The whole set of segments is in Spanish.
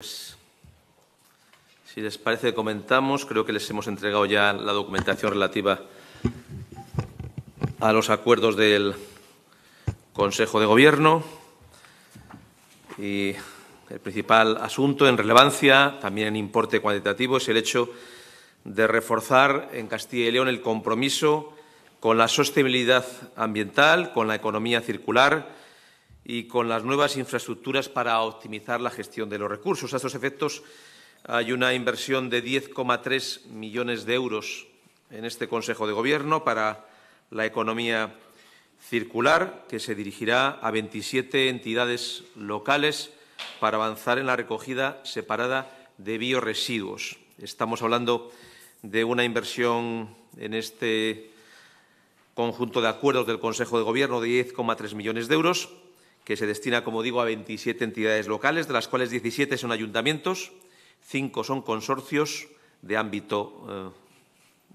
Pues, si les parece, comentamos. Creo que les hemos entregado ya la documentación relativa a los acuerdos del Consejo de Gobierno. Y el principal asunto en relevancia, también en importe cuantitativo, es el hecho de reforzar en Castilla y León el compromiso con la sostenibilidad ambiental, con la economía circular y con las nuevas infraestructuras para optimizar la gestión de los recursos. A estos efectos hay una inversión de 10,3 millones de euros en este Consejo de Gobierno para la economía circular, que se dirigirá a 27 entidades locales para avanzar en la recogida separada de bioresiduos. Estamos hablando de una inversión en este conjunto de acuerdos del Consejo de Gobierno de 10,3 millones de euros que se destina, como digo, a 27 entidades locales, de las cuales 17 son ayuntamientos, 5 son consorcios de ámbito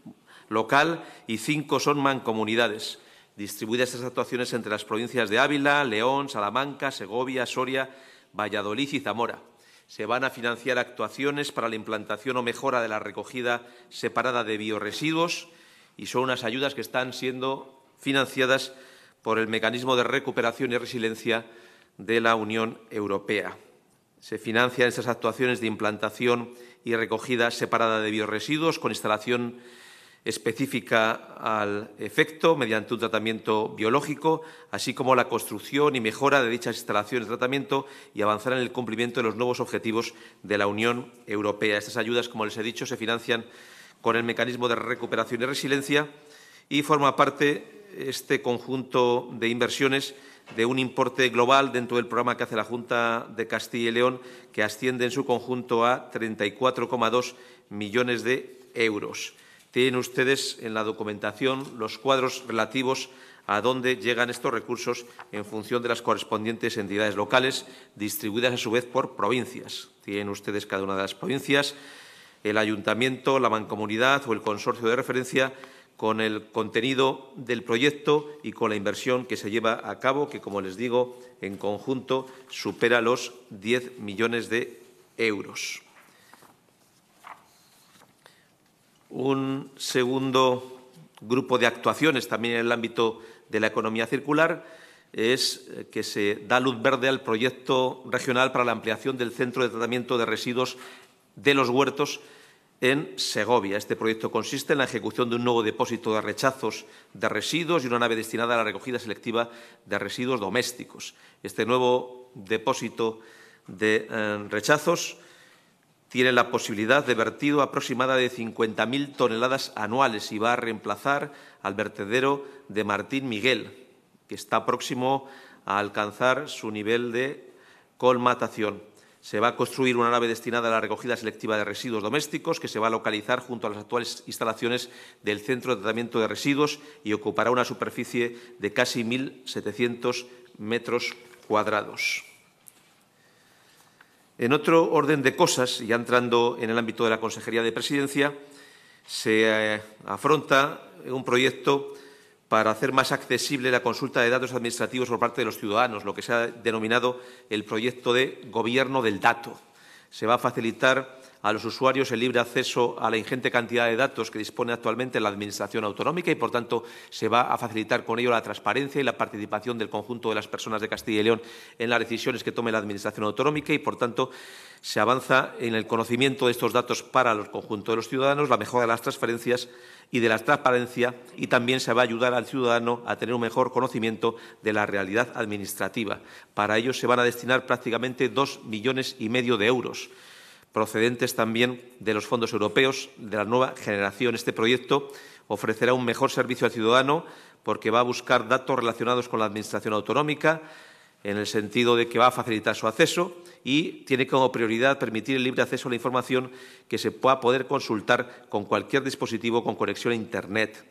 eh, local y 5 son mancomunidades. Distribuidas estas actuaciones entre las provincias de Ávila, León, Salamanca, Segovia, Soria, Valladolid y Zamora. Se van a financiar actuaciones para la implantación o mejora de la recogida separada de bioresiduos y son unas ayudas que están siendo financiadas por el Mecanismo de Recuperación y Resiliencia de la Unión Europea. Se financian estas actuaciones de implantación y recogida separada de bioresiduos con instalación específica al efecto mediante un tratamiento biológico, así como la construcción y mejora de dichas instalaciones de tratamiento y avanzar en el cumplimiento de los nuevos objetivos de la Unión Europea. Estas ayudas, como les he dicho, se financian con el mecanismo de recuperación y resiliencia y forma parte este conjunto de inversiones de un importe global dentro del programa que hace la Junta de Castilla y León, que asciende en su conjunto a 34,2 millones de euros. Tienen ustedes en la documentación los cuadros relativos a dónde llegan estos recursos en función de las correspondientes entidades locales, distribuidas a su vez por provincias. Tienen ustedes cada una de las provincias, el ayuntamiento, la mancomunidad o el consorcio de referencia con el contenido del proyecto y con la inversión que se lleva a cabo, que, como les digo, en conjunto supera los 10 millones de euros. Un segundo grupo de actuaciones, también en el ámbito de la economía circular, es que se da luz verde al proyecto regional para la ampliación del centro de tratamiento de residuos de los huertos en Segovia. Este proyecto consiste en la ejecución de un nuevo depósito de rechazos de residuos y una nave destinada a la recogida selectiva de residuos domésticos. Este nuevo depósito de eh, rechazos tiene la posibilidad de vertido aproximada de 50.000 toneladas anuales y va a reemplazar al vertedero de Martín Miguel, que está próximo a alcanzar su nivel de colmatación. Se va a construir una nave destinada a la recogida selectiva de residuos domésticos que se va a localizar junto a las actuales instalaciones del Centro de Tratamiento de Residuos y ocupará una superficie de casi 1.700 metros cuadrados. En otro orden de cosas, ya entrando en el ámbito de la Consejería de Presidencia, se eh, afronta un proyecto para hacer más accesible la consulta de datos administrativos por parte de los ciudadanos, lo que se ha denominado el proyecto de Gobierno del Dato. Se va a facilitar a los usuarios el libre acceso a la ingente cantidad de datos que dispone actualmente la Administración autonómica y, por tanto, se va a facilitar con ello la transparencia y la participación del conjunto de las personas de Castilla y León en las decisiones que tome la Administración autonómica y, por tanto, se avanza en el conocimiento de estos datos para el conjunto de los ciudadanos, la mejora de las transferencias y de la transparencia y también se va a ayudar al ciudadano a tener un mejor conocimiento de la realidad administrativa. Para ello se van a destinar prácticamente dos millones y medio de euros procedentes también de los fondos europeos de la nueva generación. Este proyecto ofrecerá un mejor servicio al ciudadano porque va a buscar datos relacionados con la Administración autonómica, en el sentido de que va a facilitar su acceso y tiene como prioridad permitir el libre acceso a la información que se pueda poder consultar con cualquier dispositivo con conexión a Internet.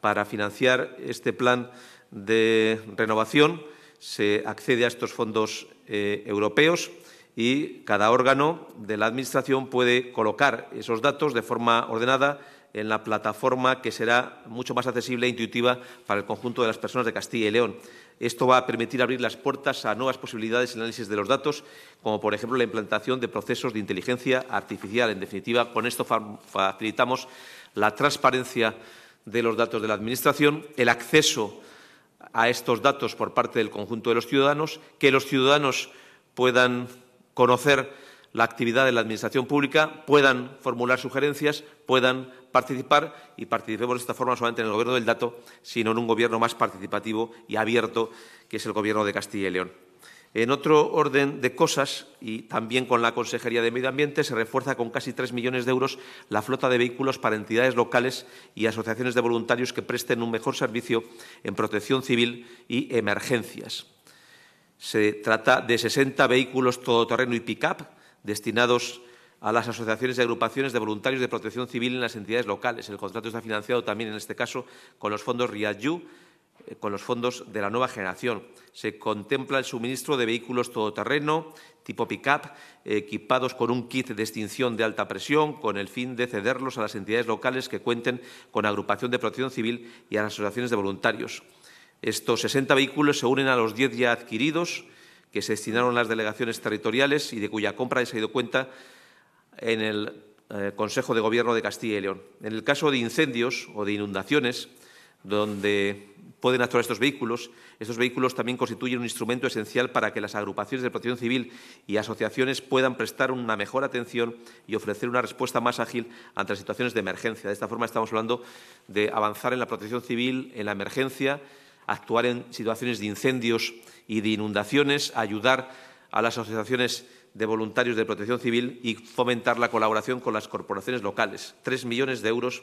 Para financiar este plan de renovación se accede a estos fondos eh, europeos y cada órgano de la Administración puede colocar esos datos de forma ordenada en la plataforma que será mucho más accesible e intuitiva para el conjunto de las personas de Castilla y León. Esto va a permitir abrir las puertas a nuevas posibilidades en análisis de los datos, como por ejemplo la implantación de procesos de inteligencia artificial. En definitiva, con esto facilitamos la transparencia de los datos de la Administración, el acceso a estos datos por parte del conjunto de los ciudadanos, que los ciudadanos puedan conocer la actividad de la Administración Pública, puedan formular sugerencias, puedan participar y participemos de esta forma solamente en el Gobierno del dato, sino en un Gobierno más participativo y abierto, que es el Gobierno de Castilla y León. En otro orden de cosas, y también con la Consejería de Medio Ambiente, se refuerza con casi tres millones de euros la flota de vehículos para entidades locales y asociaciones de voluntarios que presten un mejor servicio en protección civil y emergencias. Se trata de 60 vehículos todoterreno y pick-up destinados a las asociaciones y agrupaciones de voluntarios de protección civil en las entidades locales. El contrato está financiado también, en este caso, con los fondos RIAYU, eh, con los fondos de la nueva generación. Se contempla el suministro de vehículos todoterreno tipo pick-up, equipados con un kit de extinción de alta presión, con el fin de cederlos a las entidades locales que cuenten con agrupación de protección civil y a las asociaciones de voluntarios. Estos 60 vehículos se unen a los 10 ya adquiridos que se destinaron a las delegaciones territoriales y de cuya compra se ha ido cuenta en el eh, Consejo de Gobierno de Castilla y León. En el caso de incendios o de inundaciones, donde pueden actuar estos vehículos. Estos vehículos también constituyen un instrumento esencial para que las agrupaciones de protección civil y asociaciones puedan prestar una mejor atención y ofrecer una respuesta más ágil ante situaciones de emergencia. De esta forma estamos hablando de avanzar en la protección civil, en la emergencia actuar en situaciones de incendios y de inundaciones, ayudar a las asociaciones de voluntarios de protección civil y fomentar la colaboración con las corporaciones locales. Tres millones de euros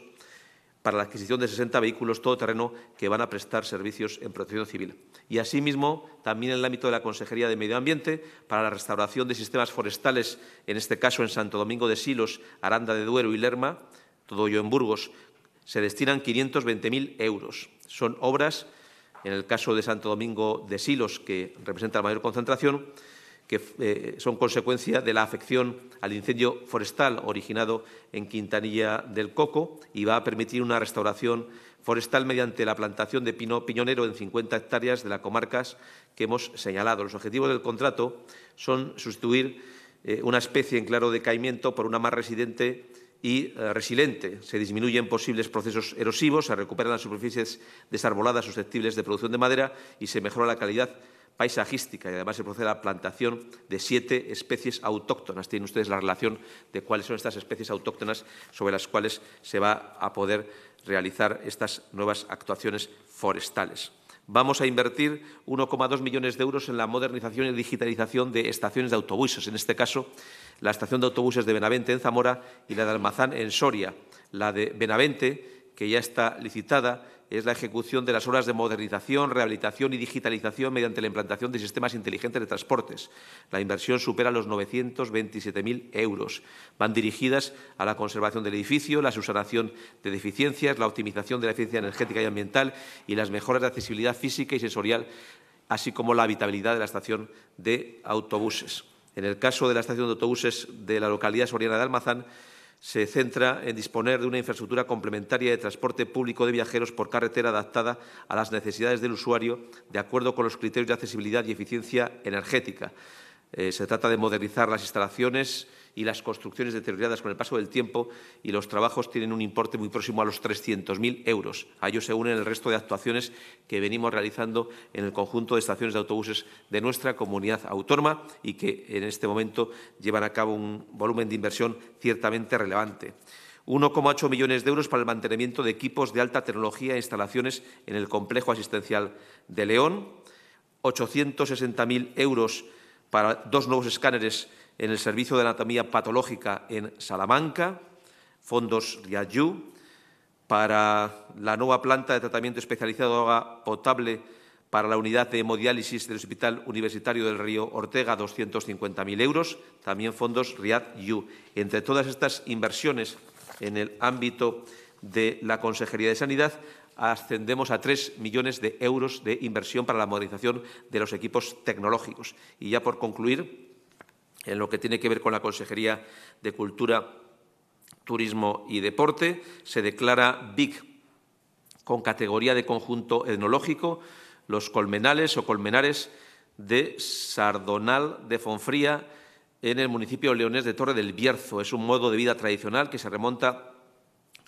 para la adquisición de 60 vehículos todoterreno que van a prestar servicios en protección civil. Y asimismo, también en el ámbito de la Consejería de Medio Ambiente, para la restauración de sistemas forestales, en este caso en Santo Domingo de Silos, Aranda de Duero y Lerma, todo ello en Burgos, se destinan 520.000 euros. Son obras en el caso de Santo Domingo de Silos, que representa la mayor concentración, que eh, son consecuencia de la afección al incendio forestal originado en Quintanilla del Coco y va a permitir una restauración forestal mediante la plantación de pino piñonero en 50 hectáreas de las comarcas que hemos señalado. Los objetivos del contrato son sustituir eh, una especie en claro decaimiento por una más residente y eh, resiliente. Se disminuyen posibles procesos erosivos, se recuperan las superficies desarboladas susceptibles de producción de madera y se mejora la calidad paisajística y además se procede a la plantación de siete especies autóctonas. Tienen ustedes la relación de cuáles son estas especies autóctonas sobre las cuales se va a poder realizar estas nuevas actuaciones forestales. Vamos a invertir 1,2 millones de euros en la modernización y digitalización de estaciones de autobuses, en este caso la estación de autobuses de Benavente en Zamora y la de Almazán en Soria. La de Benavente, que ya está licitada, es la ejecución de las obras de modernización, rehabilitación y digitalización mediante la implantación de sistemas inteligentes de transportes. La inversión supera los 927.000 euros. Van dirigidas a la conservación del edificio, la subsanación de deficiencias, la optimización de la eficiencia energética y ambiental y las mejoras de accesibilidad física y sensorial, así como la habitabilidad de la estación de autobuses. En el caso de la estación de autobuses de la localidad soriana de Almazán, se centra en disponer de una infraestructura complementaria de transporte público de viajeros por carretera adaptada a las necesidades del usuario, de acuerdo con los criterios de accesibilidad y eficiencia energética. Eh, se trata de modernizar las instalaciones, y las construcciones deterioradas con el paso del tiempo y los trabajos tienen un importe muy próximo a los 300.000 euros. A ello se unen el resto de actuaciones que venimos realizando en el conjunto de estaciones de autobuses de nuestra comunidad autónoma y que en este momento llevan a cabo un volumen de inversión ciertamente relevante. 1,8 millones de euros para el mantenimiento de equipos de alta tecnología e instalaciones en el complejo asistencial de León. 860.000 euros para dos nuevos escáneres en el Servicio de Anatomía Patológica en Salamanca, fondos RIAD-YU, para la nueva planta de tratamiento especializado de agua potable para la unidad de hemodiálisis del Hospital Universitario del Río Ortega, 250.000 euros, también fondos Riad-Yu. Entre todas estas inversiones en el ámbito de la Consejería de Sanidad, ascendemos a 3 millones de euros de inversión para la modernización de los equipos tecnológicos. Y ya por concluir, en lo que tiene que ver con la Consejería de Cultura, Turismo y Deporte, se declara BIC con categoría de conjunto etnológico los colmenales o colmenares de Sardonal de Fonfría en el municipio leonés de Torre del Bierzo. Es un modo de vida tradicional que se remonta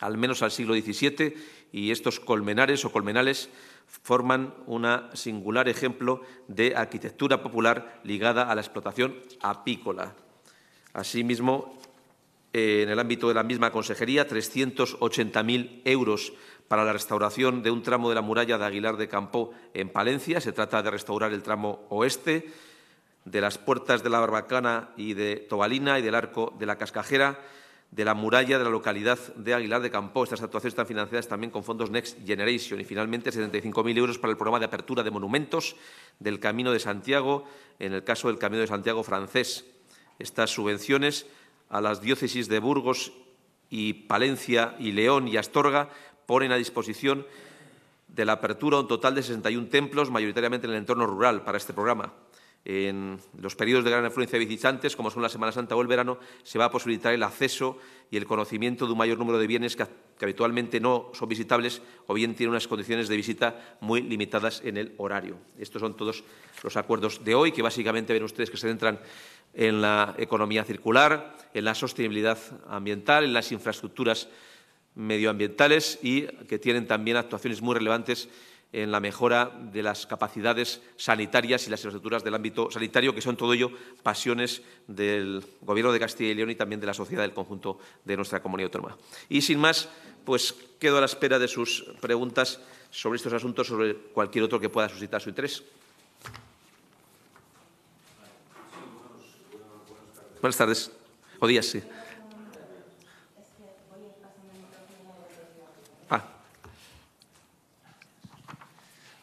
al menos al siglo XVII, y estos colmenares o colmenales forman un singular ejemplo de arquitectura popular ligada a la explotación apícola. Asimismo, eh, en el ámbito de la misma consejería, 380.000 euros para la restauración de un tramo de la muralla de Aguilar de Campó en Palencia. Se trata de restaurar el tramo oeste de las puertas de la Barbacana y de Tobalina y del arco de la Cascajera de la muralla de la localidad de Aguilar de Campo. Estas actuaciones están financiadas también con fondos Next Generation. Y finalmente, 75.000 euros para el programa de apertura de monumentos del Camino de Santiago, en el caso del Camino de Santiago francés. Estas subvenciones a las diócesis de Burgos y Palencia y León y Astorga ponen a disposición de la apertura un total de 61 templos, mayoritariamente en el entorno rural, para este programa. En los periodos de gran afluencia de visitantes, como son la Semana Santa o el verano, se va a posibilitar el acceso y el conocimiento de un mayor número de bienes que, que habitualmente no son visitables o bien tienen unas condiciones de visita muy limitadas en el horario. Estos son todos los acuerdos de hoy, que básicamente ven ustedes que se centran en la economía circular, en la sostenibilidad ambiental, en las infraestructuras medioambientales y que tienen también actuaciones muy relevantes en la mejora de las capacidades sanitarias y las infraestructuras del ámbito sanitario, que son todo ello pasiones del Gobierno de Castilla y León y también de la sociedad del conjunto de nuestra comunidad autónoma. Y sin más, pues quedo a la espera de sus preguntas sobre estos asuntos, sobre cualquier otro que pueda suscitar su interés. Buenas tardes. O días,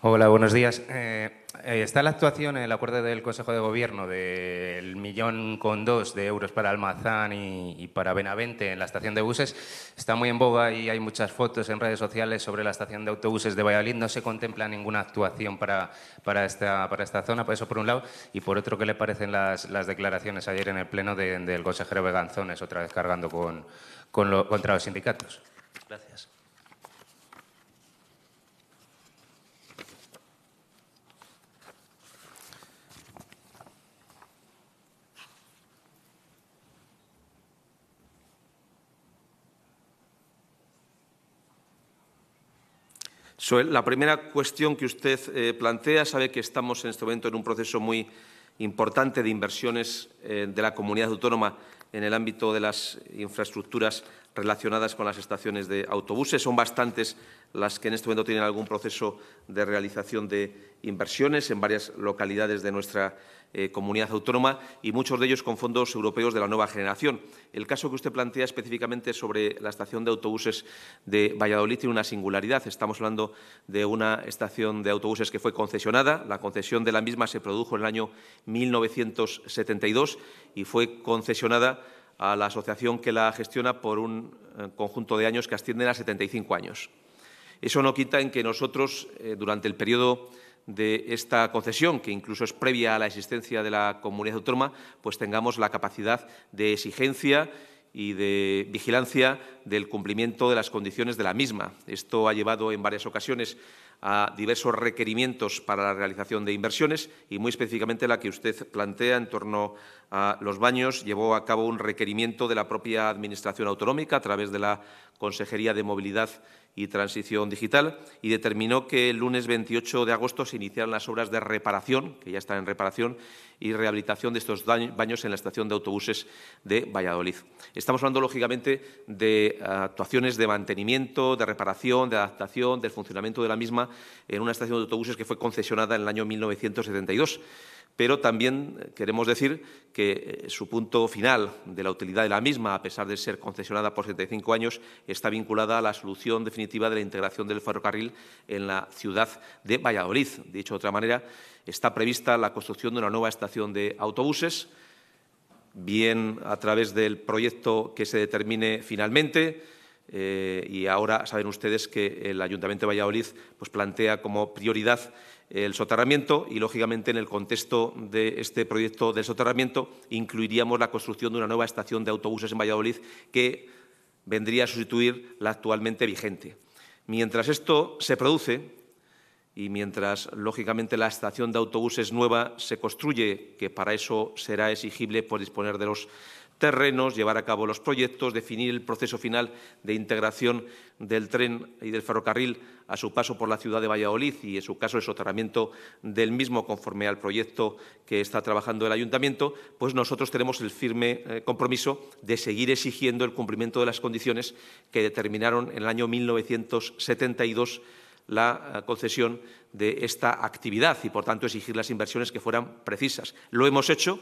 Hola, buenos días. Eh, eh, está la actuación en el acuerdo del Consejo de Gobierno del millón con dos de euros para Almazán y, para Benavente en la estación de buses. Está muy en boga y hay muchas fotos en redes sociales sobre la estación de autobuses de Valladolid. No se contempla ninguna actuación para, esta, zona, por eso por un lado. Y por otro, ¿qué le parecen las, declaraciones ayer en el Pleno del consejero Veganzones, otra vez cargando con, contra los sindicatos? Gracias. la primera cuestión que usted eh, plantea, sabe que estamos en este momento en un proceso muy importante de inversiones eh, de la comunidad autónoma en el ámbito de las infraestructuras relacionadas con las estaciones de autobuses. Son bastantes las que en este momento tienen algún proceso de realización de inversiones en varias localidades de nuestra eh, comunidad autónoma y muchos de ellos con fondos europeos de la nueva generación. El caso que usted plantea específicamente sobre la estación de autobuses de Valladolid tiene una singularidad. Estamos hablando de una estación de autobuses que fue concesionada. La concesión de la misma se produjo en el año 1972 y fue concesionada a la asociación que la gestiona por un eh, conjunto de años que ascienden a 75 años. Eso no quita en que nosotros, eh, durante el periodo de esta concesión, que incluso es previa a la existencia de la comunidad autónoma, pues tengamos la capacidad de exigencia y de vigilancia del cumplimiento de las condiciones de la misma. Esto ha llevado en varias ocasiones a diversos requerimientos para la realización de inversiones y muy específicamente la que usted plantea en torno a los baños llevó a cabo un requerimiento de la propia Administración Autonómica a través de la Consejería de Movilidad y Transición Digital y determinó que el lunes 28 de agosto se iniciaran las obras de reparación, que ya están en reparación, y rehabilitación de estos baños en la estación de autobuses de Valladolid. Estamos hablando, lógicamente, de eh, actuaciones de mantenimiento, de reparación, de adaptación, del funcionamiento de la misma en una estación de autobuses que fue concesionada en el año 1972 pero también eh, queremos decir que eh, su punto final de la utilidad de la misma, a pesar de ser concesionada por 75 años, está vinculada a la solución definitiva de la integración del ferrocarril en la ciudad de Valladolid. Dicho de otra manera, está prevista la construcción de una nueva estación de autobuses, bien a través del proyecto que se determine finalmente, eh, y ahora saben ustedes que el Ayuntamiento de Valladolid pues, plantea como prioridad el soterramiento y, lógicamente, en el contexto de este proyecto de soterramiento, incluiríamos la construcción de una nueva estación de autobuses en Valladolid que vendría a sustituir la actualmente vigente. Mientras esto se produce y mientras, lógicamente, la estación de autobuses nueva se construye, que para eso será exigible por pues, disponer de los terrenos, llevar a cabo los proyectos, definir el proceso final de integración del tren y del ferrocarril a su paso por la ciudad de Valladolid y, en su caso, el soterramiento del mismo conforme al proyecto que está trabajando el ayuntamiento, pues nosotros tenemos el firme eh, compromiso de seguir exigiendo el cumplimiento de las condiciones que determinaron en el año 1972 la eh, concesión de esta actividad y, por tanto, exigir las inversiones que fueran precisas. Lo hemos hecho.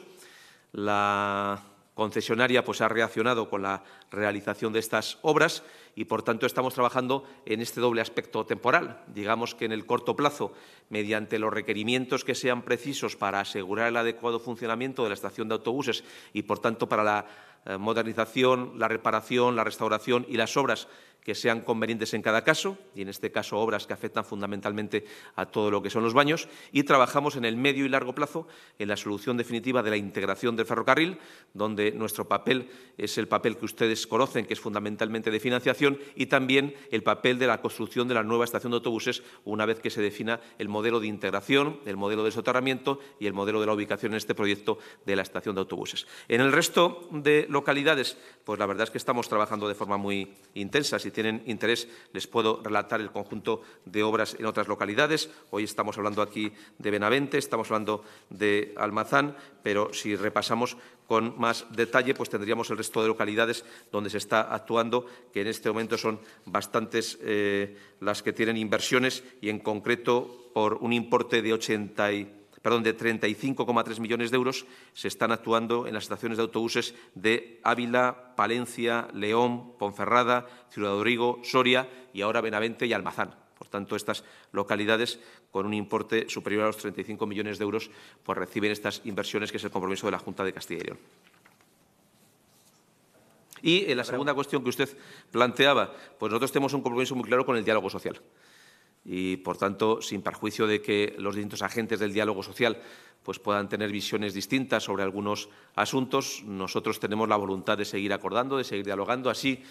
La concesionaria pues, ha reaccionado con la realización de estas obras y, por tanto, estamos trabajando en este doble aspecto temporal. Digamos que en el corto plazo, mediante los requerimientos que sean precisos para asegurar el adecuado funcionamiento de la estación de autobuses y, por tanto, para la eh, modernización, la reparación, la restauración y las obras que sean convenientes en cada caso, y en este caso obras que afectan fundamentalmente a todo lo que son los baños, y trabajamos en el medio y largo plazo en la solución definitiva de la integración del ferrocarril, donde nuestro papel es el papel que ustedes conocen, que es fundamentalmente de financiación, y también el papel de la construcción de la nueva estación de autobuses, una vez que se defina el modelo de integración, el modelo de soterramiento y el modelo de la ubicación en este proyecto de la estación de autobuses. En el resto de localidades, pues la verdad es que estamos trabajando de forma muy intensa si tienen interés, les puedo relatar el conjunto de obras en otras localidades. Hoy estamos hablando aquí de Benavente, estamos hablando de Almazán, pero si repasamos con más detalle, pues tendríamos el resto de localidades donde se está actuando, que en este momento son bastantes eh, las que tienen inversiones y en concreto por un importe de 80 perdón, de 35,3 millones de euros se están actuando en las estaciones de autobuses de Ávila, Palencia, León, Ponferrada, Ciudad Rodrigo, Soria y ahora Benavente y Almazán. Por tanto, estas localidades, con un importe superior a los 35 millones de euros, pues reciben estas inversiones, que es el compromiso de la Junta de Castilla y León. Y en la segunda cuestión que usted planteaba, pues nosotros tenemos un compromiso muy claro con el diálogo social y, por tanto, sin perjuicio de que los distintos agentes del diálogo social pues, puedan tener visiones distintas sobre algunos asuntos, nosotros tenemos la voluntad de seguir acordando, de seguir dialogando. Así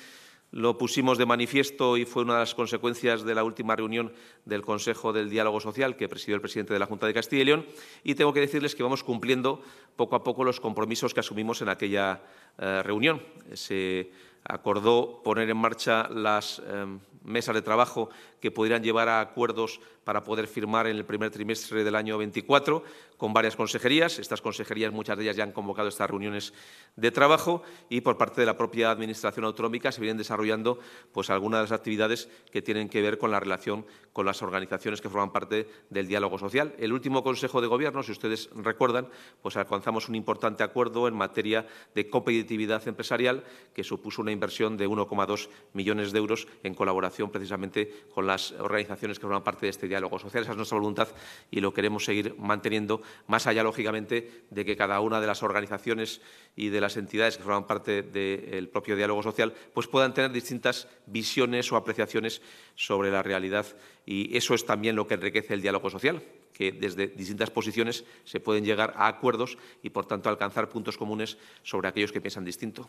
lo pusimos de manifiesto y fue una de las consecuencias de la última reunión del Consejo del Diálogo Social que presidió el presidente de la Junta de Castilla y León. Y tengo que decirles que vamos cumpliendo poco a poco los compromisos que asumimos en aquella eh, reunión. Se acordó poner en marcha las em, mesas de trabajo que podrían llevar a acuerdos para poder firmar en el primer trimestre del año 24 con varias consejerías. Estas consejerías, muchas de ellas ya han convocado estas reuniones de trabajo y por parte de la propia Administración autonómica se vienen desarrollando pues, algunas de las actividades que tienen que ver con la relación con las organizaciones que forman parte del diálogo social. El último Consejo de Gobierno, si ustedes recuerdan, pues alcanzamos un importante acuerdo en materia de competitividad empresarial que supuso una inversión de 1,2 millones de euros en colaboración precisamente con las organizaciones que forman parte de este diálogo social. Esa es nuestra voluntad y lo queremos seguir manteniendo, más allá, lógicamente, de que cada una de las organizaciones y de las entidades que forman parte del propio diálogo social pues puedan tener distintas visiones o apreciaciones sobre la realidad y eso es también lo que enriquece el diálogo social, que desde distintas posiciones se pueden llegar a acuerdos y, por tanto, alcanzar puntos comunes sobre aquellos que piensan distinto.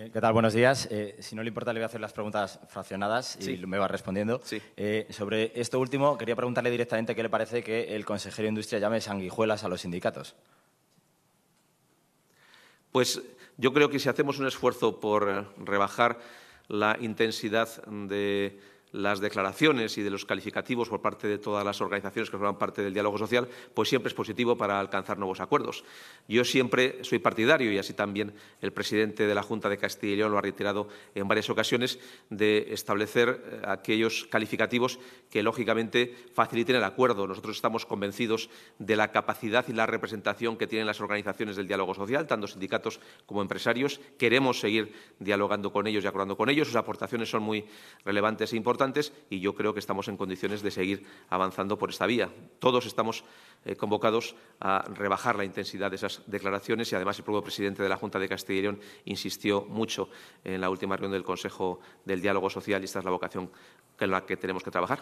Eh, ¿Qué tal? Buenos días. Eh, si no le importa, le voy a hacer las preguntas fraccionadas y me va respondiendo. Eh, sobre esto último, quería preguntarle directamente qué le parece que el consejero de Industria llame sanguijuelas a los sindicatos. Pues yo creo que si hacemos un esfuerzo por rebajar la intensidad de las declaraciones y de los calificativos por parte de todas las organizaciones que forman parte del diálogo social, pues siempre es positivo para alcanzar nuevos acuerdos. Yo siempre soy partidario, y así también el presidente de la Junta de Castilla y León lo ha reiterado en varias ocasiones, de establecer eh, aquellos calificativos que, lógicamente, faciliten el acuerdo. Nosotros estamos convencidos de la capacidad y la representación que tienen las organizaciones del diálogo social, tanto sindicatos como empresarios. Queremos seguir dialogando con ellos y acordando con ellos. Sus aportaciones son muy relevantes e importantes y yo creo que estamos en condiciones de seguir avanzando por esta vía. Todos estamos eh, convocados a rebajar la intensidad de esas declaraciones y, además, el propio presidente de la Junta de Castilla y León insistió mucho en la última reunión del Consejo del Diálogo Social y esta es la vocación en la que tenemos que trabajar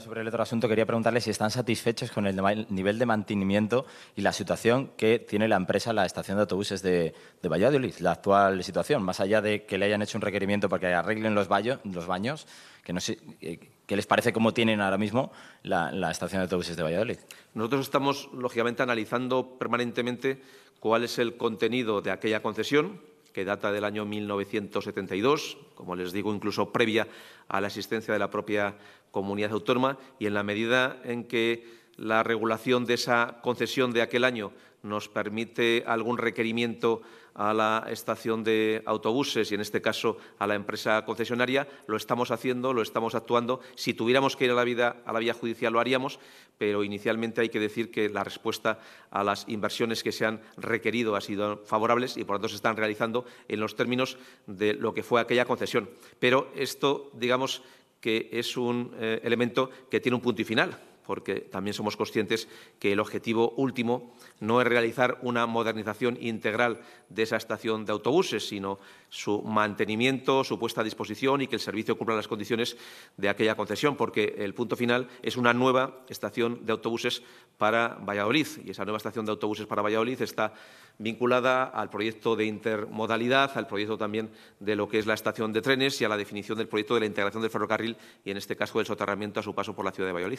sobre el otro asunto quería preguntarle si están satisfechos con el nivel de mantenimiento y la situación que tiene la empresa, la estación de autobuses de, Valladolid, la actual situación, más allá de que le hayan hecho un requerimiento para que arreglen los, baños, los baños, que eh, ¿qué les parece cómo tienen ahora mismo la estación de autobuses de Valladolid? Nosotros estamos, lógicamente, analizando permanentemente cuál es el contenido de aquella concesión, que data del año 1972, como les digo, incluso previa a la existencia de la propia comunidad autónoma, y en la medida en que la regulación de esa concesión de aquel año nos permite algún requerimiento a la estación de autobuses y, en este caso, a la empresa concesionaria. Lo estamos haciendo, lo estamos actuando. Si tuviéramos que ir a la, vida, a la vía judicial, lo haríamos, pero inicialmente hay que decir que la respuesta a las inversiones que se han requerido ha sido favorables y, por lo tanto, se están realizando en los términos de lo que fue aquella concesión. Pero esto, digamos, que es un eh, elemento que tiene un punto y final porque también somos conscientes que el objetivo último no es realizar una modernización integral de esa estación de autobuses, sino su mantenimiento, su puesta a disposición y que el servicio cumpla las condiciones de aquella concesión, porque el punto final es una nueva estación de autobuses para Valladolid. Y esa nueva estación de autobuses para Valladolid está vinculada al proyecto de intermodalidad, al proyecto también de lo que es la estación de trenes y a la definición del proyecto de la integración del ferrocarril y, en este caso, del soterramiento a su paso por la ciudad de Valladolid.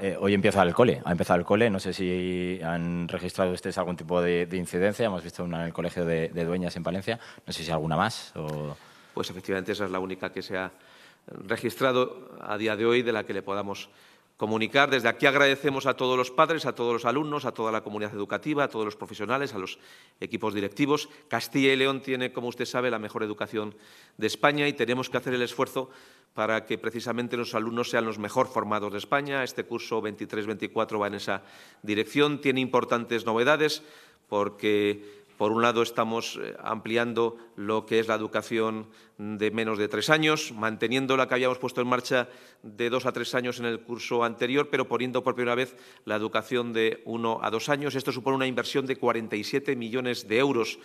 Eh, hoy empieza el cole, ha empezado el cole, no sé si han registrado ustedes algún tipo de, incidencia, hemos visto una en el colegio de, dueñas en Palencia, no sé si alguna más. Pues efectivamente esa es la única que se ha registrado a día de hoy de la que le podamos comunicar. Desde aquí agradecemos a todos los padres, a todos los alumnos, a toda la comunidad educativa, a todos los profesionales, a los equipos directivos. Castilla y León tiene, como usted sabe, la mejor educación de España y tenemos que hacer el esfuerzo para que precisamente los alumnos sean los mejor formados de España. Este curso 23-24 va en esa dirección. Tiene importantes novedades porque por un lado, estamos eh, ampliando lo que es la educación de menos de tres años, manteniendo la que habíamos puesto en marcha de dos a tres años en el curso anterior, pero poniendo por primera vez la educación de uno a dos años. Esto supone una inversión de 47 millones de euros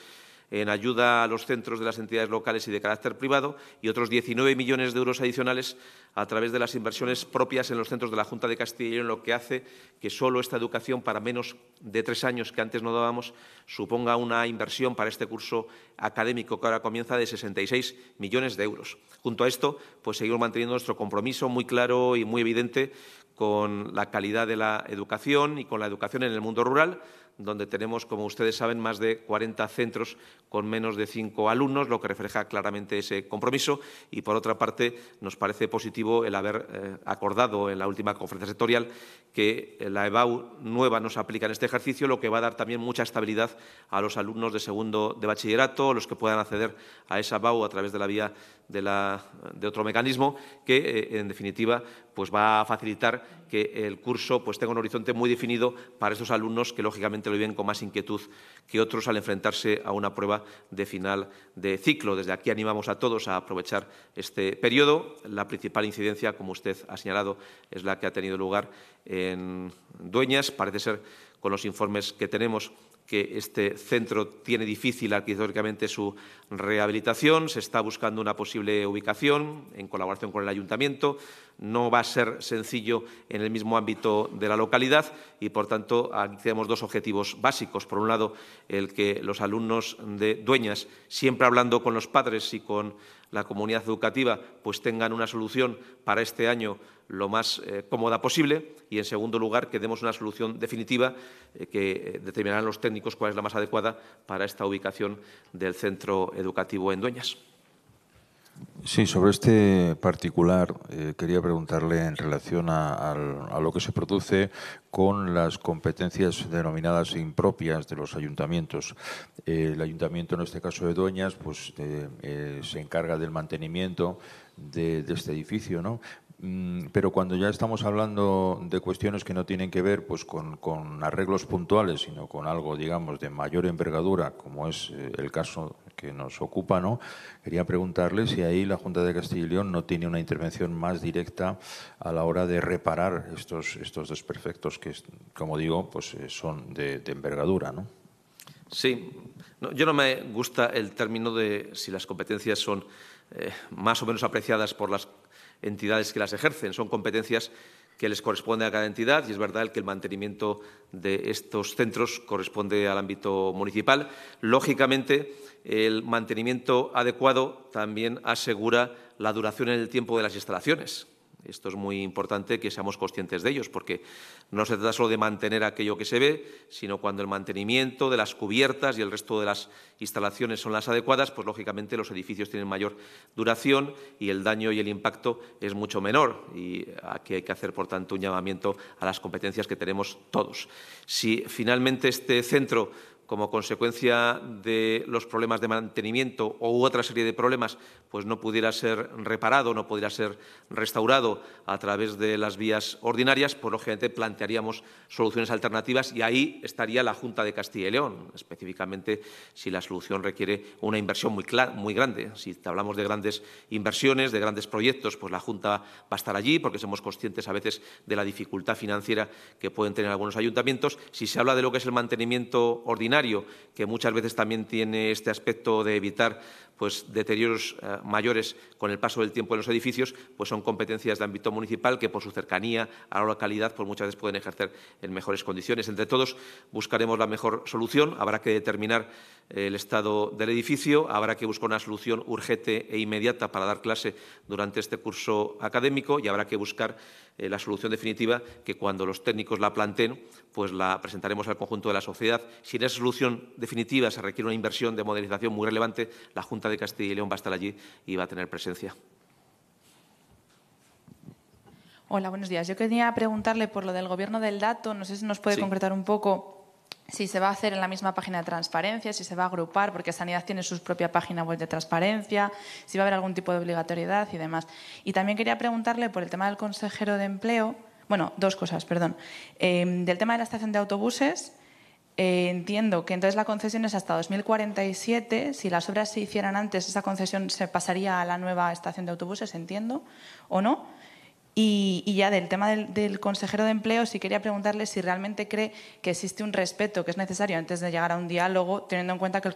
en ayuda a los centros de las entidades locales y de carácter privado y otros 19 millones de euros adicionales a través de las inversiones propias en los centros de la Junta de Castilla y León, lo que hace que solo esta educación para menos de tres años que antes no dábamos suponga una inversión para este curso académico que ahora comienza de 66 millones de euros. Junto a esto, pues seguimos manteniendo nuestro compromiso muy claro y muy evidente con la calidad de la educación y con la educación en el mundo rural donde tenemos, como ustedes saben, más de 40 centros con menos de 5 alumnos, lo que refleja claramente ese compromiso. Y, por otra parte, nos parece positivo el haber eh, acordado en la última conferencia sectorial que la EBAU nueva nos aplica en este ejercicio, lo que va a dar también mucha estabilidad a los alumnos de segundo de bachillerato, los que puedan acceder a esa EBAU a través de la vía de, otro mecanismo, que, eh, en definitiva, pues va a facilitar que el curso pues, tenga un horizonte muy definido para estos alumnos que lógicamente lo viven con más inquietud que otros al enfrentarse a una prueba de final de ciclo. Desde aquí animamos a todos a aprovechar este periodo. La principal incidencia, como usted ha señalado, es la que ha tenido lugar en Dueñas. Parece ser con los informes que tenemos que este centro tiene difícil arquitectónicamente su rehabilitación, se está buscando una posible ubicación en colaboración con el ayuntamiento, no va a ser sencillo en el mismo ámbito de la localidad y, por tanto, aquí tenemos dos objetivos básicos. Por un lado, el que los alumnos de Dueñas, siempre hablando con los padres y con la comunidad educativa pues tengan una solución para este año lo más eh, cómoda posible y, en segundo lugar, que demos una solución definitiva eh, que eh, determinarán los técnicos cuál es la más adecuada para esta ubicación del centro educativo en Dueñas. Sí, sobre este particular eh, quería preguntarle en relación a, lo que se produce con las competencias denominadas impropias de los ayuntamientos. Eh, el ayuntamiento, en este caso de Doñas, pues eh, se encarga del mantenimiento de, este edificio, ¿no? Mm, pero cuando ya estamos hablando de cuestiones que no tienen que ver pues, con, con, arreglos puntuales, sino con algo, digamos, de mayor envergadura, como es el caso que nos ocupa, ¿no? Quería preguntarle si ahí la Junta de Castilla y León no tiene una intervención más directa a la hora de reparar estos, estos desperfectos que, como digo, pues eh, son de, envergadura, ¿no? Sí. yo no me gusta el término de si las competencias son eh, más o menos apreciadas por las entidades que las ejercen. Son competencias que les corresponde a cada entidad y es verdad que el mantenimiento de estos centros corresponde al ámbito municipal. Lógicamente, el mantenimiento adecuado también asegura la duración en el tiempo de las instalaciones, esto es muy importante que seamos conscientes de ellos, porque no se trata solo de mantener aquello que se ve, sino cuando el mantenimiento de las cubiertas y el resto de las instalaciones son las adecuadas, pues lógicamente los edificios tienen mayor duración y el daño y el impacto es mucho menor. Y aquí hay que hacer, por tanto, un llamamiento a las competencias que tenemos todos. Si finalmente este centro como consecuencia de los problemas de mantenimiento o u otra serie de problemas, pues no pudiera ser reparado, no pudiera ser restaurado a través de las vías ordinarias, pues lógicamente plantearíamos soluciones alternativas y ahí estaría la Junta de Castilla y León, específicamente si la solución requiere una inversión muy, muy grande. Si hablamos de grandes inversiones, de grandes proyectos, pues la Junta va a estar allí porque somos conscientes a veces de la dificultad financiera que pueden tener algunos ayuntamientos. Si se habla de lo que es el mantenimiento ordinario, que muchas veces también tiene este aspecto de evitar pues, deterioros eh, mayores con el paso del tiempo en los edificios, pues son competencias de ámbito municipal que por su cercanía a la localidad pues muchas veces pueden ejercer en mejores condiciones. Entre todos buscaremos la mejor solución. Habrá que determinar el estado del edificio. Habrá que buscar una solución urgente e inmediata para dar clase durante este curso académico y habrá que buscar eh, la solución definitiva que cuando los técnicos la planteen, pues la presentaremos al conjunto de la sociedad. Si en esa solución definitiva se requiere una inversión de modernización muy relevante, la Junta de Castilla y León va a estar allí y va a tener presencia. Hola, buenos días. Yo quería preguntarle por lo del gobierno del dato. No sé si nos puede concretar un poco si se va a hacer en la misma página de transparencia, si se va a agrupar, porque Sanidad tiene su propia página web de transparencia, si va a haber algún tipo de obligatoriedad y demás. Y también quería preguntarle por el tema del consejero de empleo, bueno, dos cosas, perdón, em, del tema de la estación de autobuses. Eh, entiendo que entonces la concesión es hasta 2047. Si las obras se hicieran antes, esa concesión se pasaría a la nueva estación de autobuses, entiendo, o no. Y, ya del tema del, consejero de empleo, sí quería preguntarle si realmente cree que existe un respeto que es necesario antes de llegar a un diálogo, teniendo en cuenta que el,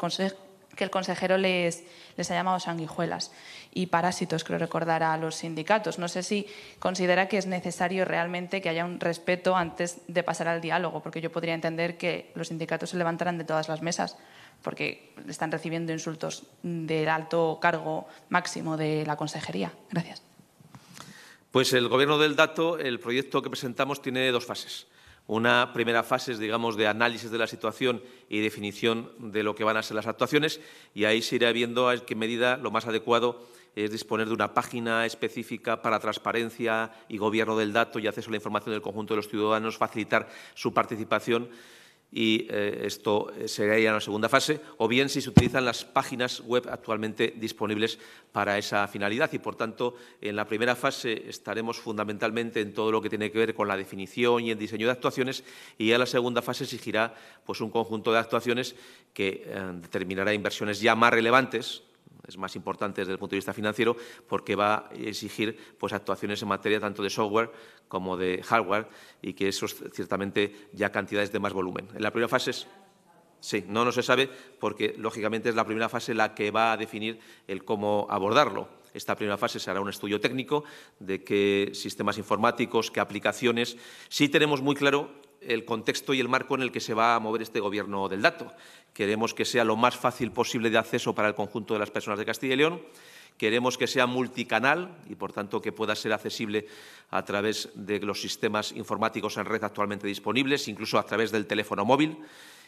consejero les, les ha llamado sanguijuelas y parásitos, creo recordar, a los sindicatos. No sé si considera que es necesario realmente que haya un respeto antes de pasar al diálogo, porque yo podría entender que los sindicatos se levantaran de todas las mesas, porque están recibiendo insultos del alto cargo máximo de la consejería. Gracias. Pues el gobierno del dato, el proyecto que presentamos tiene dos fases. Una primera fase es, digamos, de análisis de la situación y definición de lo que van a ser las actuaciones y ahí se irá viendo a qué medida lo más adecuado es disponer de una página específica para transparencia y gobierno del dato y acceso a la información del conjunto de los ciudadanos, facilitar su participación y eh, esto eh, sería ya la segunda fase, o bien si se utilizan las páginas web actualmente disponibles para esa finalidad. Y, por tanto, en la primera fase estaremos fundamentalmente en todo lo que tiene que ver con la definición y el diseño de actuaciones, y ya la segunda fase exigirá pues, un conjunto de actuaciones que eh, determinará inversiones ya más relevantes, es más importante desde el punto de vista financiero porque va a exigir pues, actuaciones en materia tanto de software como de hardware y que eso es ciertamente ya cantidades de más volumen. En la primera fase Sí, no, no se sabe porque, lógicamente, es la primera fase la que va a definir el cómo abordarlo. Esta primera fase será un estudio técnico de qué sistemas informáticos, qué aplicaciones. Sí tenemos muy claro el contexto y el marco en el que se va a mover este Gobierno del dato. Queremos que sea lo más fácil posible de acceso para el conjunto de las personas de Castilla y León. Queremos que sea multicanal y, por tanto, que pueda ser accesible a través de los sistemas informáticos en red actualmente disponibles, incluso a través del teléfono móvil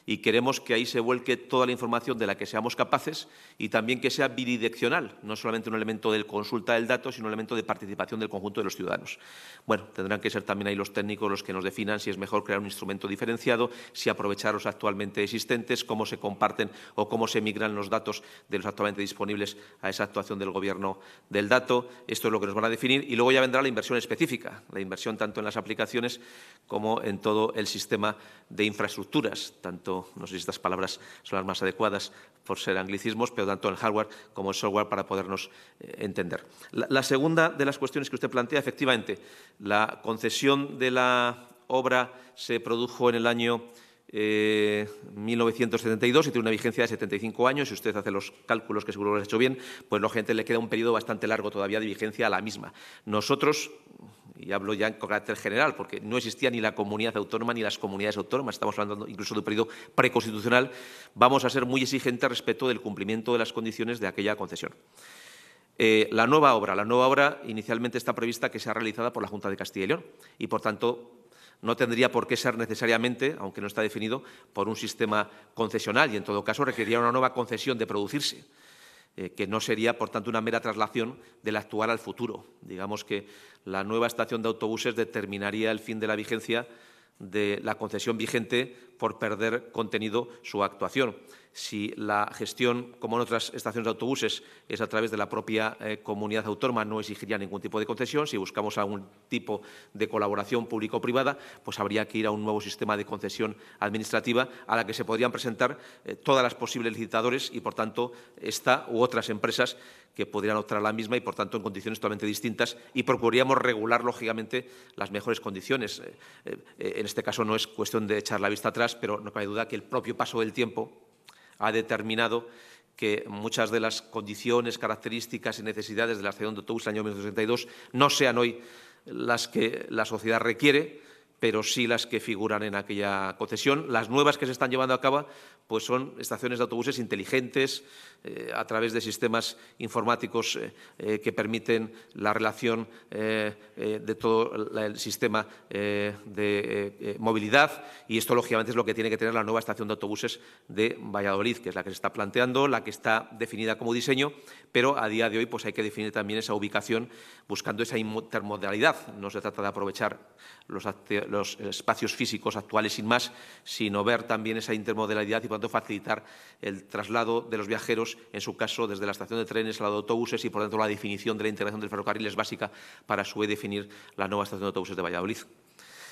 y queremos que ahí se vuelque toda la información de la que seamos capaces y también que sea bidireccional, no solamente un elemento de consulta del dato, sino un elemento de participación del conjunto de los ciudadanos. Bueno, tendrán que ser también ahí los técnicos los que nos definan si es mejor crear un instrumento diferenciado, si aprovechar los actualmente existentes, cómo se comparten o cómo se migran los datos de los actualmente disponibles a esa actuación del Gobierno del dato. Esto es lo que nos van a definir y luego ya vendrá la inversión específica la inversión tanto en las aplicaciones como en todo el sistema de infraestructuras, tanto, no sé si estas palabras son las más adecuadas por ser anglicismos, pero tanto en hardware como en software para podernos eh, entender. La, segunda de las cuestiones que usted plantea, efectivamente, la concesión de la obra se produjo en el año 1972 eh, y tiene una vigencia de 75 años. Si usted hace los cálculos, que seguro lo ha hecho bien, pues la gente le queda un periodo bastante largo todavía de vigencia a la misma. Nosotros, y hablo ya con carácter general, porque no existía ni la comunidad autónoma ni las comunidades autónomas, estamos hablando incluso de un periodo preconstitucional, vamos a ser muy exigentes respecto del cumplimiento de las condiciones de aquella concesión. Eh, la nueva obra, la nueva obra inicialmente está prevista que sea realizada por la Junta de Castilla y León y, por tanto, no tendría por qué ser necesariamente, aunque no está definido, por un sistema concesional y, en todo caso, requeriría una nueva concesión de producirse. Eh, que no sería, por tanto, una mera traslación del actual al futuro. Digamos que la nueva estación de autobuses determinaría el fin de la vigencia de la concesión vigente por perder contenido su actuación. Si la gestión, como en otras estaciones de autobuses, es a través de la propia eh, comunidad autónoma, no exigiría ningún tipo de concesión. Si buscamos algún tipo de colaboración público-privada, pues habría que ir a un nuevo sistema de concesión administrativa a la que se podrían presentar eh, todas las posibles licitadores y, por tanto, esta u otras empresas que podrían optar a la misma y, por tanto, en condiciones totalmente distintas y procuraríamos regular, lógicamente, las mejores condiciones. Eh, en este caso no es cuestión de echar la vista atrás, pero no cabe duda que el propio paso del tiempo ha determinado que muchas de las condiciones, características y necesidades de la ciudad de autobús el año 1962 no sean hoy las que la sociedad requiere, pero sí las que figuran en aquella concesión. Las nuevas que se están llevando a cabo pues son estaciones de autobuses inteligentes eh, a través de sistemas informáticos eh, eh, que permiten la relación de todo el sistema de movilidad y esto lógicamente es lo que tiene que tener la nueva estación de autobuses de Valladolid, que es la que se está planteando, la que está definida como diseño, pero a día de hoy pues hay que definir también esa ubicación buscando esa intermodalidad. No se trata de aprovechar los, espacios físicos actuales sin más, sino ver también esa intermodalidad y, por tanto, facilitar el traslado de los viajeros, en su caso, desde la estación de trenes a la de autobuses y, por tanto, la definición de la integración del ferrocarril es básica para su definir la nueva estación de autobuses de Valladolid.